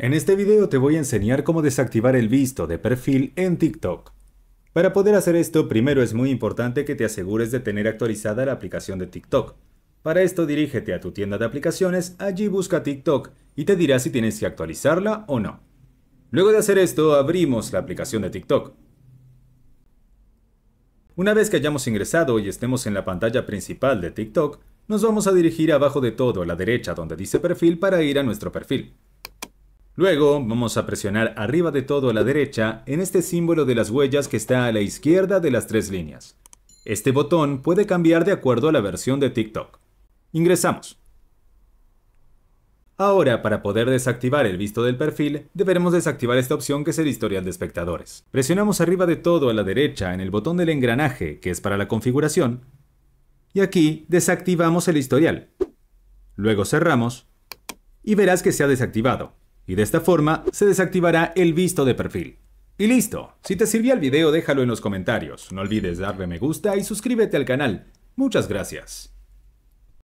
En este video te voy a enseñar cómo desactivar el visto de perfil en TikTok. Para poder hacer esto, primero es muy importante que te asegures de tener actualizada la aplicación de TikTok. Para esto dirígete a tu tienda de aplicaciones, allí busca TikTok y te dirá si tienes que actualizarla o no. Luego de hacer esto, abrimos la aplicación de TikTok. Una vez que hayamos ingresado y estemos en la pantalla principal de TikTok, nos vamos a dirigir abajo de todo a la derecha donde dice perfil para ir a nuestro perfil. Luego vamos a presionar arriba de todo a la derecha en este símbolo de las huellas que está a la izquierda de las tres líneas. Este botón puede cambiar de acuerdo a la versión de TikTok. Ingresamos. Ahora, para poder desactivar el visto del perfil, deberemos desactivar esta opción que es el historial de espectadores. Presionamos arriba de todo a la derecha en el botón del engranaje, que es para la configuración, y aquí desactivamos el historial. Luego cerramos y verás que se ha desactivado y de esta forma se desactivará el visto de perfil. Y listo, si te sirvió el video déjalo en los comentarios, no olvides darle me gusta y suscríbete al canal. Muchas gracias.